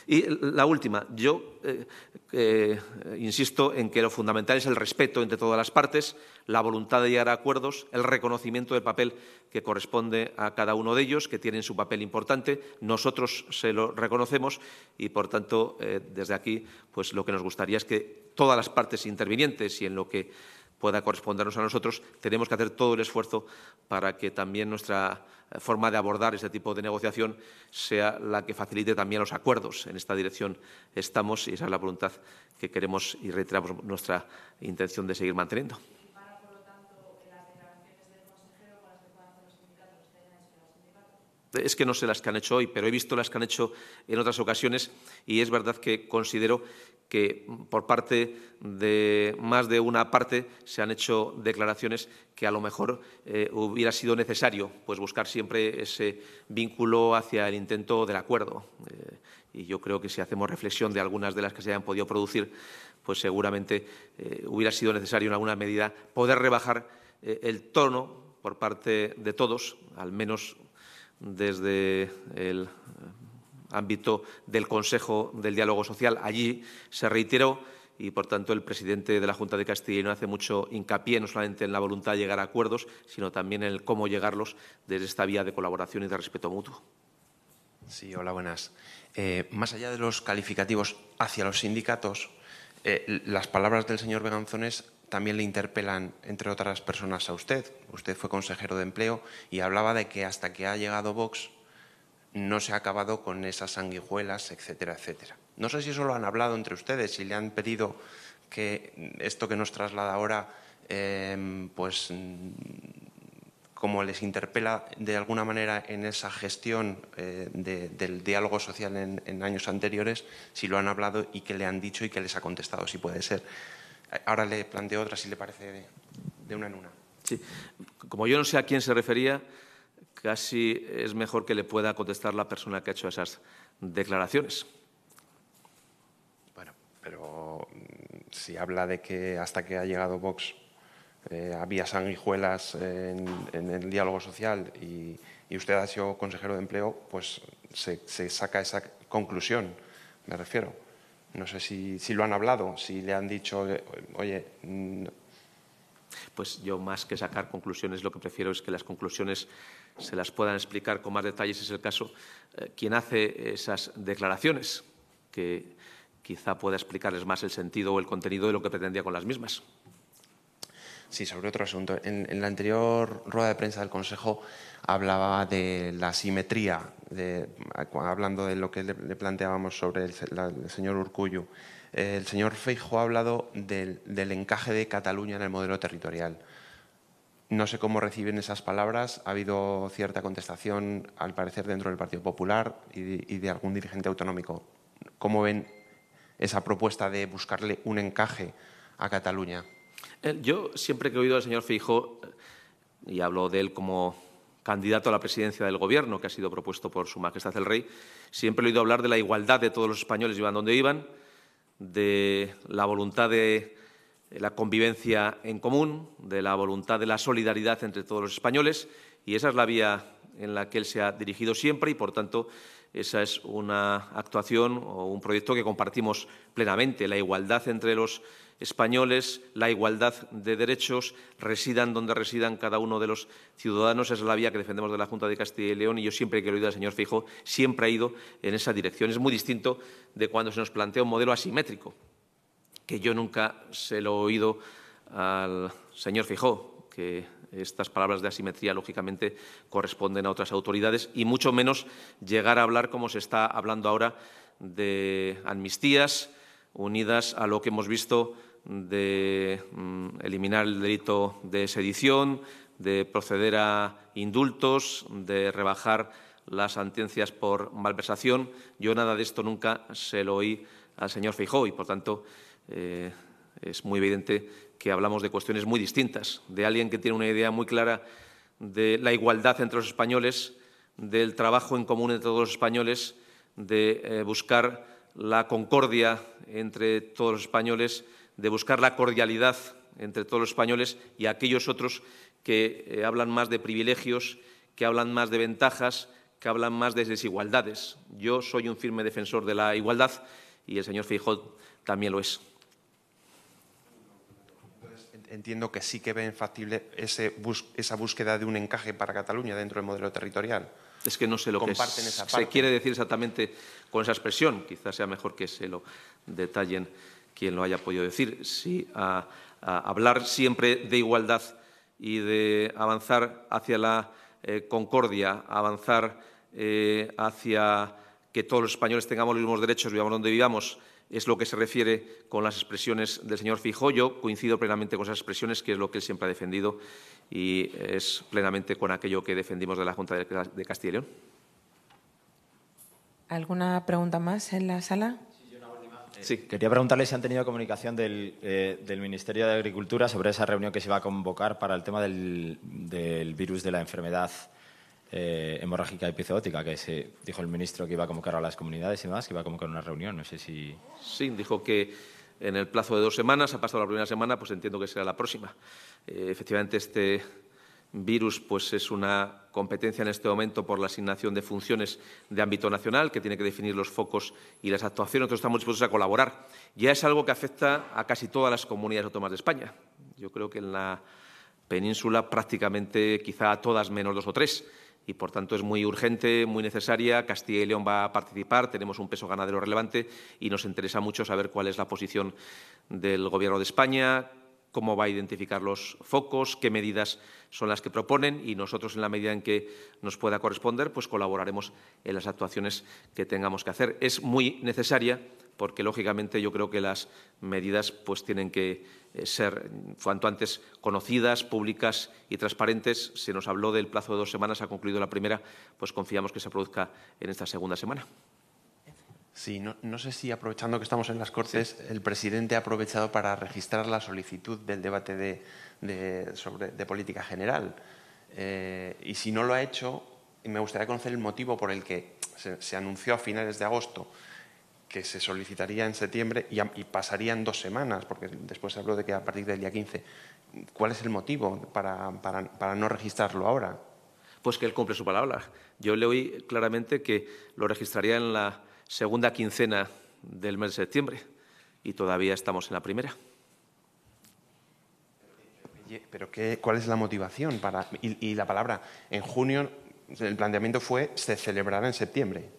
Y la última, yo eh, eh, insisto en que lo fundamental es el respeto entre todas las partes, la voluntad de llegar a acuerdos, el reconocimiento del papel que corresponde a cada uno de ellos, que tienen su papel importante. Nosotros se lo reconocemos y, por tanto, eh, desde aquí, pues, lo que nos gustaría es que todas las partes intervinientes y en lo que pueda correspondernos a nosotros, tenemos que hacer todo el esfuerzo para que también nuestra eh, forma de abordar este tipo de negociación sea la que facilite también los acuerdos. En esta dirección estamos y esa es la voluntad que queremos y reiteramos nuestra intención de seguir manteniendo. es que no sé las que han hecho hoy, pero he visto las que han hecho en otras ocasiones y es verdad que considero que por parte de más de una parte se han hecho declaraciones que a lo mejor eh, hubiera sido necesario pues buscar siempre ese vínculo hacia el intento del acuerdo. Eh, y yo creo que si hacemos reflexión de algunas de las que se hayan podido producir, pues seguramente eh, hubiera sido necesario en alguna medida poder rebajar el tono por parte de todos, al menos desde el eh, ámbito del Consejo del Diálogo Social. Allí se reiteró y, por tanto, el presidente de la Junta de Castilla y León hace mucho hincapié no solamente en la voluntad de llegar a acuerdos, sino también en el cómo llegarlos desde esta vía de colaboración y de respeto mutuo. Sí, hola, buenas. Eh, más allá de los calificativos hacia los sindicatos, eh, las palabras del señor Beganzones también le interpelan, entre otras personas, a usted. Usted fue consejero de empleo y hablaba de que hasta que ha llegado Vox no se ha acabado con esas sanguijuelas, etcétera, etcétera. No sé si eso lo han hablado entre ustedes, si le han pedido que esto que nos traslada ahora, em, pues como les interpela de alguna manera en esa gestión eh, del diálogo social en, en años anteriores, si lo han hablado y qué le han dicho y qué les ha contestado, si puede ser. Ahora le planteo otra, si le parece, de, una en una. Sí. Como yo no sé a quién se refería, casi es mejor que le pueda contestar la persona que ha hecho esas declaraciones. Bueno, pero mm, si habla de que hasta que ha llegado Vox eh, había sanguijuelas en, el diálogo social y, usted ha sido consejero de empleo, pues se saca esa conclusión, me refiero. No sé si, si lo han hablado, si le han dicho, oye... Mm, pues yo más que sacar conclusiones, lo que prefiero es que las conclusiones se las puedan explicar con más detalles, si es el caso, ¿quién eh, quien hace esas declaraciones, que quizá pueda explicarles más el sentido o el contenido de lo que pretendía con las mismas. Sí, sobre otro asunto. en la anterior rueda de prensa del Consejo hablaba de la simetría hablando de lo que le, planteábamos sobre el, señor Urcuyu, el señor eh, Feijo ha hablado del, encaje de Cataluña en el modelo territorial. No sé cómo reciben esas palabras. Ha habido cierta contestación, al parecer, dentro del Partido Popular y y de algún dirigente autonómico. ¿Cómo ven esa propuesta de buscarle un encaje a Cataluña? Eh, yo siempre que he oído al señor Feijo, eh, y hablo de él como candidato a la presidencia del Gobierno, que ha sido propuesto por Su Majestad el Rey, siempre he oído hablar de la igualdad de todos los españoles, iban donde iban, de la voluntad de la convivencia en común, de la voluntad de la solidaridad entre todos los españoles, y esa es la vía en la que él se ha dirigido siempre y, por tanto, esa es una actuación o un proyecto que compartimos plenamente, la igualdad entre los españoles, la igualdad de derechos, residan donde residan cada uno de los ciudadanos. es la vía que defendemos de la Junta de Castilla y León y yo siempre que lo he oído al señor Fijo, siempre ha ido en esa dirección. Es muy distinto de cuando se nos plantea un modelo asimétrico, que yo nunca se lo he oído al señor Fijó, que estas palabras de asimetría, lógicamente, corresponden a otras autoridades y mucho menos llegar a hablar, como se está hablando ahora, de amnistías unidas a lo que hemos visto de mm, eliminar el delito de sedición, de proceder a indultos, de rebajar las sentencias por malversación. Yo nada de esto nunca se lo oí al señor Feijóo y, por tanto, eh, es muy evidente que hablamos de cuestiones muy distintas, de alguien que tiene una idea muy clara de la igualdad entre los españoles, del trabajo en común entre todos los españoles, de eh, buscar la concordia entre todos los españoles de buscar la cordialidad entre todos los españoles y aquellos otros que eh, hablan más de privilegios, que hablan más de ventajas, que hablan más de desigualdades. Yo soy un firme defensor de la igualdad y el señor Feijóo también lo es. Entiendo que sí que ven factible ese esa búsqueda de un encaje para Cataluña dentro del modelo territorial. Es que no sé lo que se quiere decir exactamente con esa expresión. Quizás sea mejor que se lo detallen quien lo haya podido decir. Si a, hablar siempre de igualdad y de avanzar hacia la eh, concordia, avanzar eh, hacia que todos los españoles tengamos los mismos derechos, vivamos donde vivamos, es lo que se refiere con las expresiones del señor Fijoyo, coincido plenamente con esas expresiones, que es lo que él siempre ha defendido y es plenamente con aquello que defendimos de la Junta de Castilla y León. ¿Alguna pregunta más en la sala? Sí. Quería preguntarle si han tenido comunicación eh, del, Ministerio de Agricultura sobre esa reunión que se va a convocar para el tema del, virus de la enfermedad eh, hemorrágica epizootica, que se dijo el ministro que iba a convocar a las comunidades y demás, que iba a convocar una reunión. No sé si. Sí, dijo que en el plazo de dos semanas, ha pasado la primera semana, pues entiendo que será la próxima. Eh, efectivamente, este virus pues es una competencia en este momento por la asignación de funciones de ámbito nacional, que tiene que definir los focos y las actuaciones. Nosotros estamos dispuestos a colaborar. Ya es algo que afecta a casi todas las comunidades autónomas de España. Yo creo que en la península prácticamente quizá a todas menos dos o tres. Y, por tanto, es muy urgente, muy necesaria. Castilla y León va a participar, tenemos un peso ganadero relevante y nos interesa mucho saber cuál es la posición del Gobierno de España, cómo va a identificar los focos, qué medidas son las que proponen y nosotros, en la medida en que nos pueda corresponder, pues colaboraremos en las actuaciones que tengamos que hacer. Es muy necesaria porque, lógicamente, yo creo que las medidas pues, tienen que eh, ser cuanto antes conocidas, públicas y transparentes. Se nos habló del plazo de dos semanas, ha concluido la primera, pues confiamos que se produzca en esta segunda semana. Sí, no, sé si aprovechando que estamos en las Cortes, el presidente ha aprovechado para registrar la solicitud del debate de, política general. Eh, y si no lo ha hecho, me gustaría conocer el motivo por el que se, anunció a finales de agosto que se solicitaría en septiembre y, pasarían dos semanas, porque después se habló de que a partir del día 15. ¿Cuál es el motivo para, para no registrarlo ahora? Pues que él cumple su palabra. Yo le oí claramente que lo registraría en la segunda quincena del mes de septiembre y todavía estamos en la primera. ¿Pero cuál es la motivación? para y, la palabra, en junio el planteamiento fue se celebrará en septiembre.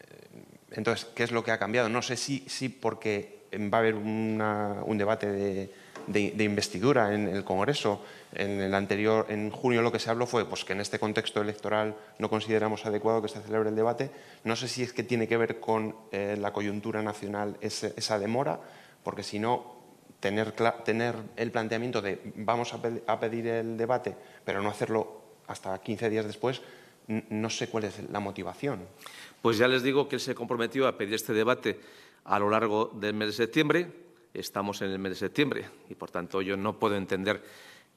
Eh, entonces, ¿qué es lo que ha cambiado? No sé si, si porque va a haber un debate de, de, investidura en el Congreso. En el anterior, en junio, lo que se habló fue pues, que en este contexto electoral no consideramos adecuado que se celebre el debate. No sé si es que tiene que ver con eh, la coyuntura nacional esa demora, porque si no, tener, tener el planteamiento de vamos a, pedir el debate, pero no hacerlo hasta 15 días después, no sé cuál es la motivación. Pues ya les digo que él se comprometió a pedir este debate a lo largo del mes de septiembre estamos en el mes de septiembre y, por tanto, yo no puedo entender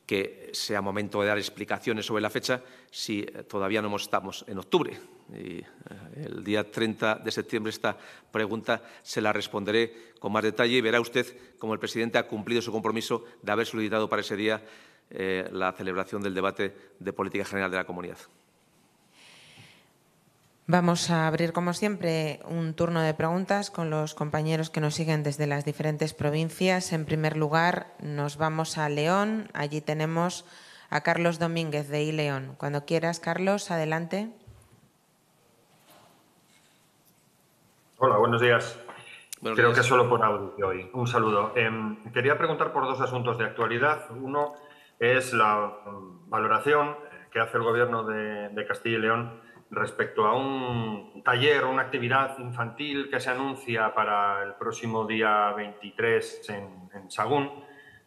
que sea momento de dar explicaciones sobre la fecha si eh, todavía no estamos en octubre. Y eh, el día 30 de septiembre esta pregunta se la responderé con más detalle y verá usted cómo el presidente ha cumplido su compromiso de haber solicitado para ese día eh, la celebración del debate de política general de la comunidad. Vamos a abrir, como siempre, un turno de preguntas con los compañeros que nos siguen desde las diferentes provincias. En primer lugar, nos vamos a León. Allí tenemos a Carlos Domínguez de iLeón. Cuando quieras, Carlos, adelante. Hola, buenos días. Creo que solo por audio hoy. Un saludo. Em, quería preguntar por dos asuntos de actualidad. Uno es la valoración que hace el Gobierno de Castilla y León respecto a un taller una actividad infantil que se anuncia para el próximo día 23 en, Sagún,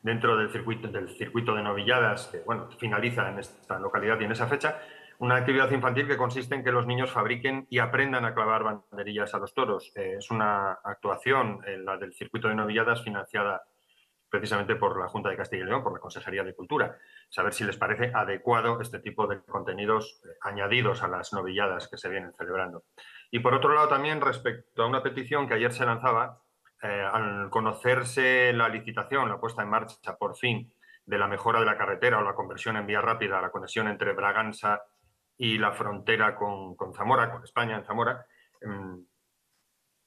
dentro del circuito, del circuito de novilladas, que bueno, finaliza en esta localidad y en esa fecha, una actividad infantil que consiste en que los niños fabriquen y aprendan a clavar banderillas a los toros. Eh, es una actuación, eh, la del circuito de novilladas, financiada precisamente por la Junta de Castilla y León, por la Consejería de Cultura, saber si les parece adecuado este tipo de contenidos eh, añadidos a las novilladas que se vienen celebrando. Y por otro lado, también respecto a una petición que ayer se lanzaba, eh, al conocerse la licitación, la puesta en marcha por fin de la mejora de la carretera o la conversión en vía rápida, la conexión entre Braganza y la frontera con, Zamora, con España en Zamora, em,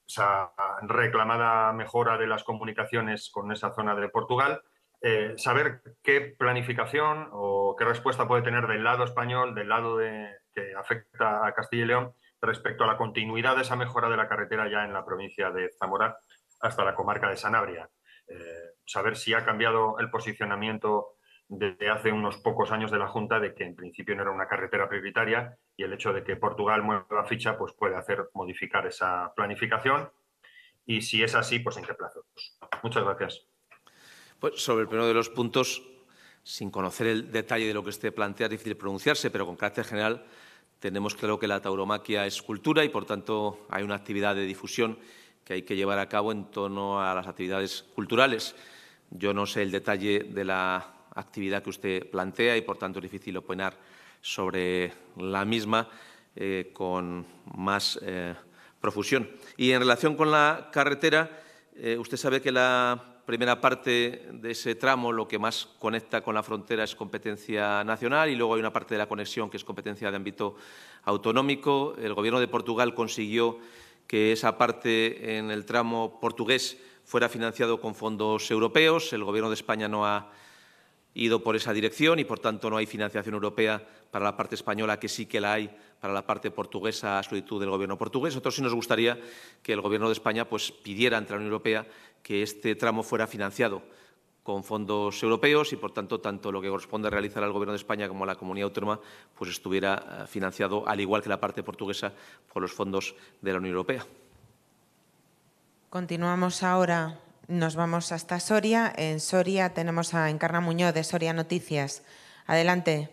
esa reclamada mejora de las comunicaciones con esa zona de Portugal, eh, saber qué planificación o qué respuesta puede tener del lado español, del lado de, que afecta a Castilla y León, respecto a la continuidad de esa mejora de la carretera ya en la provincia de Zamora hasta la comarca de Sanabria. Eh, saber si ha cambiado el posicionamiento desde hace unos pocos años de la Junta de que en principio no era una carretera prioritaria y el hecho de que Portugal mueva la ficha pues puede hacer modificar esa planificación y si es así, pues en qué plazo. Muchas gracias. Pues sobre el primero de los puntos, sin conocer el detalle de lo que usted plantea, es difícil pronunciarse, pero con carácter general tenemos claro que la tauromaquia es cultura y, por tanto, hay una actividad de difusión que hay que llevar a cabo en torno a las actividades culturales. Yo no sé el detalle de la actividad que usted plantea y, por tanto, es difícil opinar sobre la misma eh, con más eh, profusión. Y en relación con la carretera, eh, usted sabe que la primera parte de ese tramo, lo que más conecta con la frontera, es competencia nacional y luego hay una parte de la conexión que es competencia de ámbito autonómico. El Gobierno de Portugal consiguió que esa parte en el tramo portugués fuera financiado con fondos europeos. El Gobierno de España no ha ido por esa dirección y, por tanto, no hay financiación europea para la parte española, que sí que la hay para la parte portuguesa a solicitud del Gobierno portugués. Nosotros sí nos gustaría que el Gobierno de España pues, pidiera ante la Unión Europea que este tramo fuera financiado con fondos europeos y, por tanto, tanto lo que corresponde realizar al Gobierno de España como a la comunidad autónoma pues, estuviera eh, financiado, al igual que la parte portuguesa, por los fondos de la Unión Europea. Continuamos ahora nos vamos hasta Soria. En Soria tenemos a Encarna Muñoz de Soria Noticias. Adelante.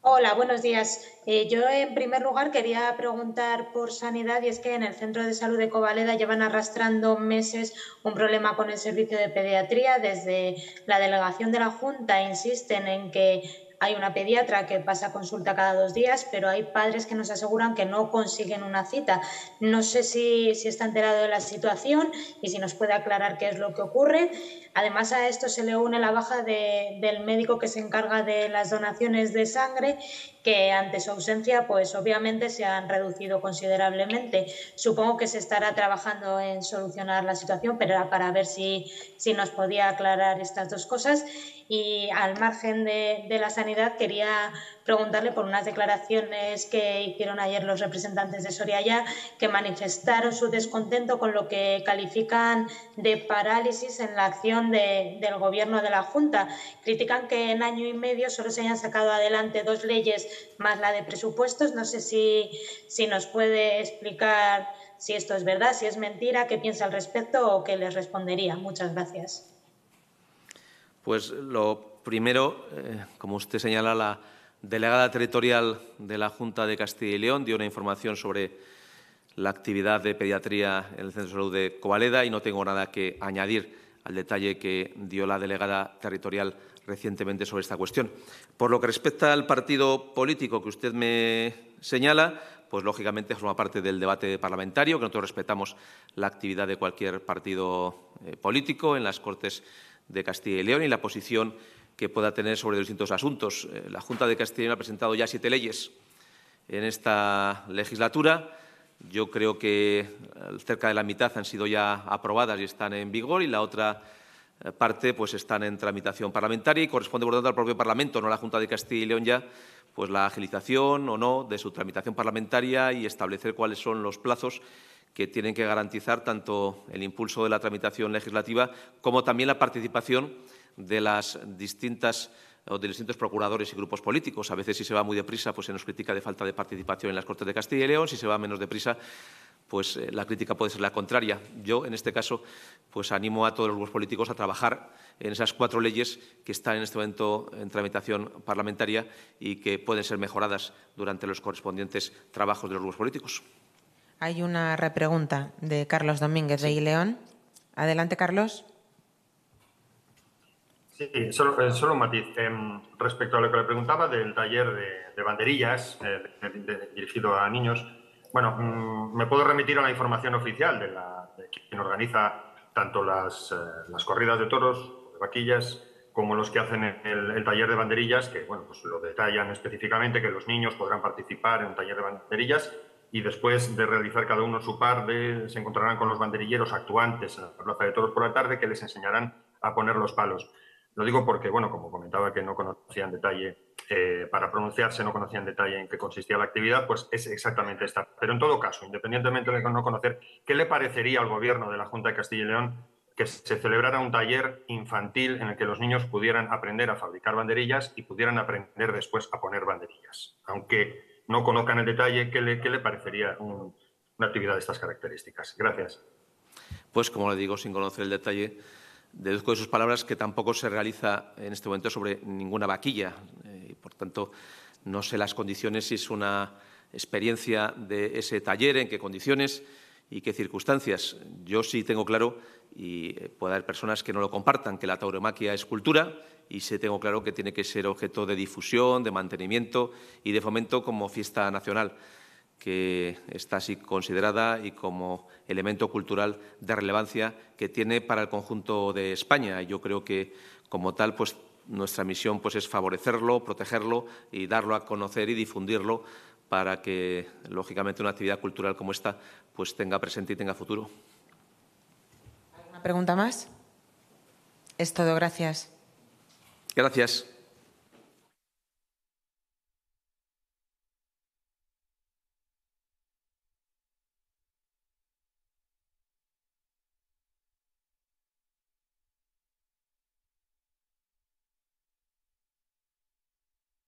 Hola, buenos días. Eh, yo, en primer lugar, quería preguntar por sanidad y es que en el Centro de Salud de Covaleda llevan arrastrando meses un problema con el servicio de pediatría. Desde la delegación de la Junta insisten en que hay una pediatra que pasa consulta cada dos días, pero hay padres que nos aseguran que no consiguen una cita. No sé si, está enterado de la situación y si nos puede aclarar qué es lo que ocurre. Además, a esto se le une la baja del médico que se encarga de las donaciones de sangre que ante su ausencia, pues obviamente se han reducido considerablemente. Supongo que se estará trabajando en solucionar la situación, pero era para ver si, si nos podía aclarar estas dos cosas. Y al margen de, la sanidad, quería preguntarle por unas declaraciones que hicieron ayer los representantes de Soriaya, que manifestaron su descontento con lo que califican de parálisis en la acción del Gobierno de la Junta. Critican que en año y medio solo se hayan sacado adelante dos leyes más la de presupuestos. No sé si, si nos puede explicar si esto es verdad, si es mentira, qué piensa al respecto o qué les respondería. Muchas gracias. Pues lo primero, eh, como usted señala, la delegada territorial de la Junta de Castilla y León dio una información sobre la actividad de pediatría en el Centro de Salud de Covaleda y no tengo nada que añadir al detalle que dio la delegada territorial recientemente sobre esta cuestión. Por lo que respecta al partido político que usted me señala, pues lógicamente forma parte del debate parlamentario, que nosotros respetamos la actividad de cualquier partido eh, político en las Cortes de Castilla y León y la posición que pueda tener sobre distintos asuntos. Eh, la Junta de Castilla y León ha presentado ya siete leyes en esta legislatura. Yo creo que eh, cerca de la mitad han sido ya aprobadas y están en vigor y la otra eh, parte pues están en tramitación parlamentaria y corresponde por tanto al propio Parlamento, no a la Junta de Castilla y León ya, pues la agilización o no de su tramitación parlamentaria y establecer cuáles son los plazos que tienen que garantizar tanto el impulso de la tramitación legislativa como también la participación de las distintas de distintos procuradores y grupos políticos. A veces si se va muy deprisa, pues se nos critica de falta de participación en las Cortes de Castilla y León. Si se va menos deprisa, pues eh, la crítica puede ser la contraria. Yo, en este caso, pues animo a todos los grupos políticos a trabajar en esas cuatro leyes que están en este momento en tramitación parlamentaria y que pueden ser mejoradas durante los correspondientes trabajos de los grupos políticos. Hay una repregunta de Carlos Domínguez de Ileón. Adelante, Carlos. Sí, solo, eh, un matiz. Em, respecto a lo que le preguntaba del taller de, banderillas eh, dirigido a niños, bueno, mm, me puedo remitir a la información oficial de, la, quien organiza tanto eh, las, corridas de toros, de vaquillas, como los que hacen el, taller de banderillas, que bueno, pues lo detallan específicamente, que los niños podrán participar en un taller de banderillas y después de realizar cada uno su par, de, se encontrarán con los banderilleros actuantes en la Plaza de Toros por la tarde que les enseñarán a poner los palos. Lo digo porque, bueno, como comentaba que no conocían detalle, eh, para pronunciarse no conocían detalle en qué consistía la actividad, pues es exactamente esta. Pero en todo caso, independientemente de no conocer, ¿qué le parecería al gobierno de la Junta de Castilla y León que se celebrara un taller infantil en el que los niños pudieran aprender a fabricar banderillas y pudieran aprender después a poner banderillas? Aunque no conozcan el detalle, ¿qué le, parecería una actividad de estas características? Gracias. Pues, como le digo, sin conocer el detalle, deduzco de sus palabras que tampoco se realiza en este momento sobre ninguna vaquilla. Eh, y por tanto, no sé las condiciones, si es una experiencia de ese taller, en qué condiciones y qué circunstancias. Yo sí tengo claro y eh, puede haber personas que no lo compartan, que la tauromaquia es cultura y se tengo claro que tiene que ser objeto de difusión, de mantenimiento y de fomento como fiesta nacional, que está así considerada y como elemento cultural de relevancia que tiene para el conjunto de España. Yo creo que como tal, pues, nuestra misión pues, es favorecerlo, protegerlo y darlo a conocer y difundirlo para que, lógicamente, una actividad cultural como esta pues, tenga presente y tenga futuro pregunta más? Es todo, gracias. Gracias.